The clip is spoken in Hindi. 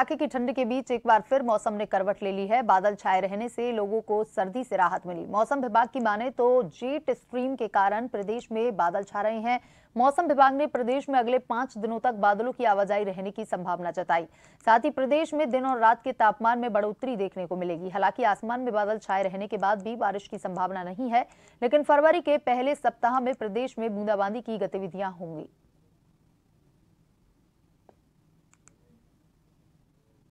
इलाके की ठंड के बीच एक बार फिर मौसम ने करवट ले ली है बादल छाए रहने से लोगों को सर्दी से राहत मिली मौसम विभाग की माने तो जेट स्ट्रीम के कारण प्रदेश में बादल छा रहे हैं मौसम विभाग ने प्रदेश में अगले पांच दिनों तक बादलों की आवाजाही रहने की संभावना जताई साथ ही प्रदेश में दिन और रात के तापमान में बढ़ोतरी देखने को मिलेगी हालांकि आसमान में बादल छाए रहने के बाद भी बारिश की संभावना नहीं है लेकिन फरवरी के पहले सप्ताह में प्रदेश में बूंदाबांदी की गतिविधियां होंगी